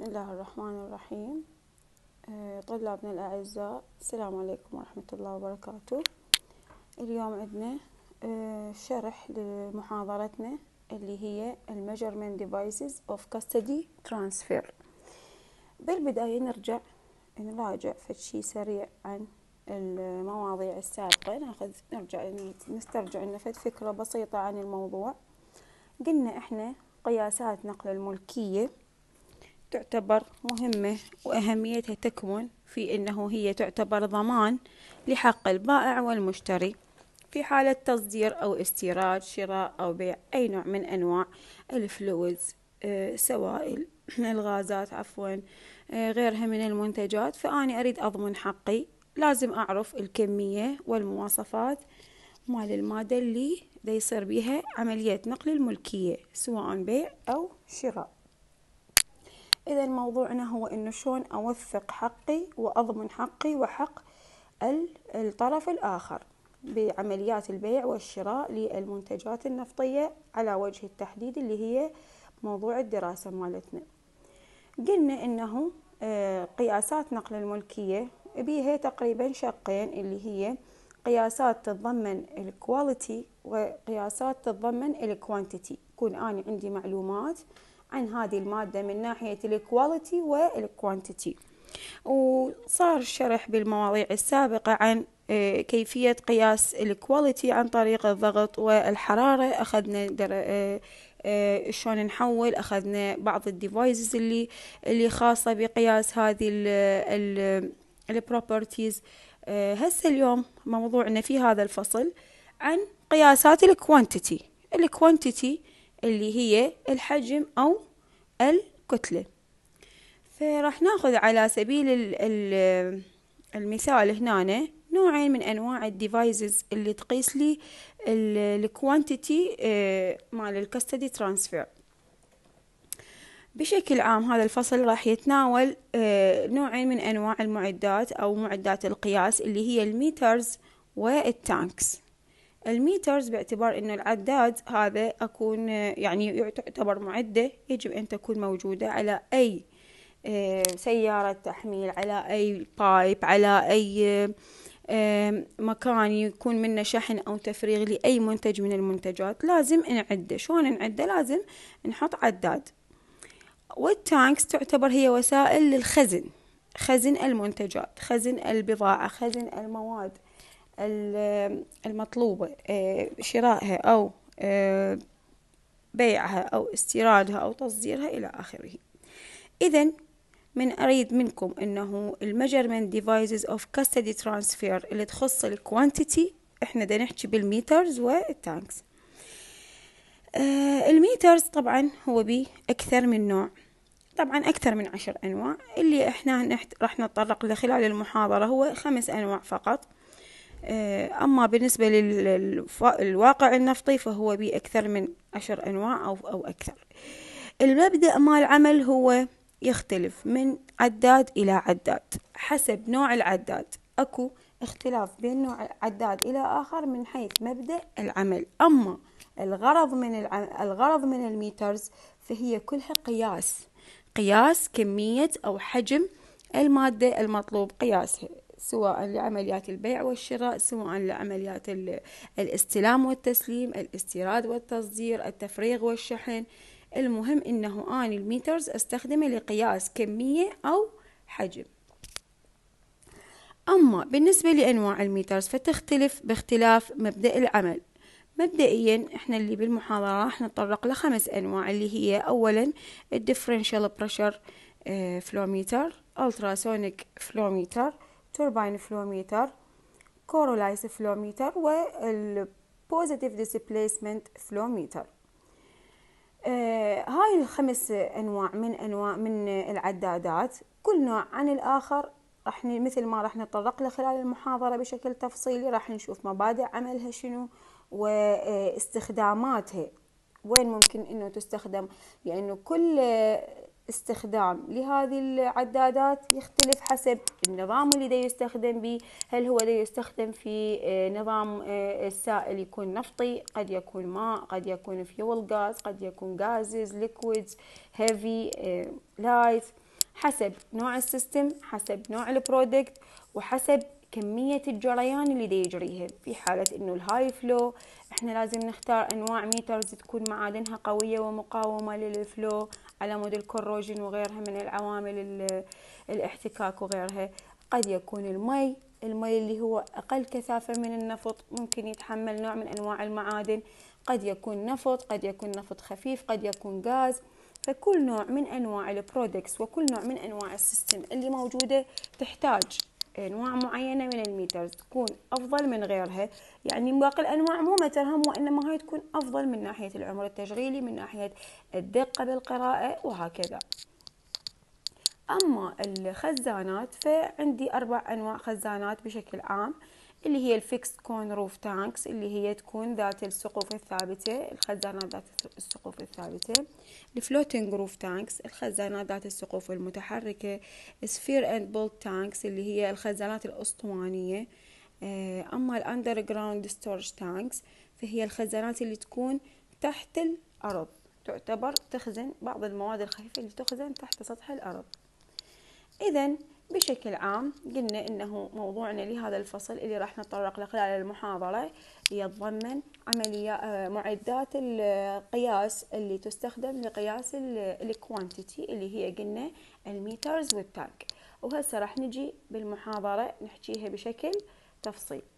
بسم الله الرحمن الرحيم آه، طلابنا الأعزاء السلام عليكم ورحمة الله وبركاته اليوم عندنا آه، شرح لمحاضرتنا اللي هي المجرمين ديفايسز اوف كاستدي ترانسفير بالبداية نرجع نراجع فشي سريع عن المواضيع السابقة ناخذ نرجع نسترجع لنا فكرة بسيطة عن الموضوع قلنا احنا قياسات نقل الملكية تعتبر مهمة وأهميتها تكمن في أنه هي تعتبر ضمان لحق البائع والمشتري في حالة تصدير أو استيراد شراء أو بيع أي نوع من أنواع الفلويدز آه، سوائل الغازات عفوا آه، غيرها من المنتجات فأني أريد أضمن حقي لازم أعرف الكمية والمواصفات مال المادة اللي دا يصير بها عملية نقل الملكية سواء بيع أو شراء إذا موضوعنا هو إنه شلون أوثق حقي وأضمن حقي وحق الطرف الآخر بعمليات البيع والشراء للمنتجات النفطية على وجه التحديد اللي هي موضوع الدراسة مالتنا قلنا إنه آه، قياسات نقل الملكية بيها تقريبا شقين اللي هي قياسات تتضمن الكواليتي وقياسات تتضمن الكوانتيتي يكون أنا عندي معلومات عن هذه المادة من ناحية الكواليتي والكوانتيتي وصار شرح بالمواضيع السابقة عن آه، كيفية قياس الكواليتي عن طريق الضغط والحرارة أخذنا آه، آه، شلون نحول أخذنا بعض الديفايسز اللي اللي خاصة بقياس هذه البروبرتيز هسه اليوم موضوعنا في هذا الفصل عن قياسات الكوانتيتي الكوانتيتي اللي هي الحجم أو الكتلة فراح ناخذ على سبيل المثال هنا نوعين من أنواع الديفايزز اللي تقيس لي الكوانتيتي آه، مال الكستدي ترانسفير بشكل عام هذا الفصل راح يتناول آه، نوعين من أنواع المعدات أو معدات القياس اللي هي الميترز والتانكس الميترز باعتبار انه العداد هذا اكون يعني تعتبر معدة يجب ان تكون موجودة على اي آه، سيارة تحميل على اي بايب على اي آه، مكان يكون منه شحن او تفريغ لاي منتج من المنتجات لازم نعده شلون نعده لازم نحط عداد والتانكس تعتبر هي وسائل للخزن خزن المنتجات خزن البضاعة خزن المواد المطلوبة آه، شرائها أو آه، بيعها أو استيرادها أو تصديرها إلى آخره إذا من أريد منكم أنه المجرمنت ديفايسز أوف كاستدي ترانسفير اللي تخص الكوانتيتي إحنا دا نحكي بالميترز والتانكس الميترز طبعا هو بي أكثر من نوع طبعا أكثر من عشر أنواع اللي إحنا راح نتطرق له خلال المحاضرة هو خمس أنواع فقط آه، أما بالنسبة للواقع النفطي فهو بأكثر من عشر أنواع أو, أو أكثر المبدأ مال العمل هو يختلف من عداد إلى عداد حسب نوع العداد أكو اختلاف بين نوع عداد إلى آخر من حيث مبدأ العمل أما الغرض من الغرض من الميترز فهي كلها قياس قياس كمية أو حجم المادة المطلوب قياسها سواء لعمليات البيع والشراء سواء لعمليات الاستلام والتسليم الاستيراد والتصدير التفريغ والشحن المهم انه اني الميترز استخدمه لقياس كمية او حجم اما بالنسبة لانواع الميترز فتختلف باختلاف مبدأ العمل مبدئيا احنا اللي بالمحاضرة راح نتطرق لخمس انواع اللي هي اولا الديفرنشال بريشر آه، فلوميتر التراسونيك فلوميتر توربين فلوميتر فلو فلوميتر والبوزيتيف ديسبليسمنت فلوميتر آه هاي الخمس انواع من انواع من العدادات كل نوع عن الاخر راح مثل ما راح نتطرق له خلال المحاضره بشكل تفصيلي راح نشوف مبادئ عملها شنو واستخداماتها آه، وين ممكن انه تستخدم لانه كل استخدام لهذه العدادات يختلف حسب النظام اللي دا يستخدم به هل هو دا يستخدم في آه، نظام آه، السائل يكون نفطي قد يكون ماء قد يكون فيول غاز قد يكون غازز ليكويدز هيفي لايت حسب نوع السيستم حسب نوع البرودكت وحسب كمية الجريان اللي دا يجريها في حالة انه الهاي فلو احنا لازم نختار انواع ميترز تكون معادنها قوية ومقاومة للفلو على مود الكروجين وغيرها من العوامل الاحتكاك وغيرها قد يكون المي المي اللي هو أقل كثافة من النفط ممكن يتحمل نوع من أنواع المعادن قد يكون نفط قد يكون نفط خفيف قد يكون غاز فكل نوع من أنواع البرودكتس وكل نوع من أنواع السيستم اللي موجودة تحتاج أنواع معينة من الميترز تكون أفضل من غيرها يعني باقي الأنواع مو مترهم وإنما هاي تكون أفضل من ناحية العمر التشغيلي من ناحية الدقة بالقراءة وهكذا أما الخزانات فعندي أربع أنواع خزانات بشكل عام اللي هي الفيكس كون روف تانكس اللي هي تكون ذات السقوف الثابتة الخزانات ذات السقوف الثابتة الفلوتينج روف تانكس الخزانات ذات السقوف المتحركة سفير اند بولت تانكس اللي هي الخزانات الأسطوانية آه، أما الأندر جراوند ستورج تانكس فهي الخزانات اللي تكون تحت الأرض تعتبر تخزن بعض المواد الخفيفة اللي تخزن تحت سطح الأرض إذا بشكل عام قلنا انه موضوعنا لهذا الفصل اللي راح نتطرق له خلال المحاضرة يتضمن عملية آه، معدات القياس اللي تستخدم لقياس الكوانتيتي اللي هي قلنا الميترز والتانك وهسه راح نجي بالمحاضرة نحكيها بشكل تفصيل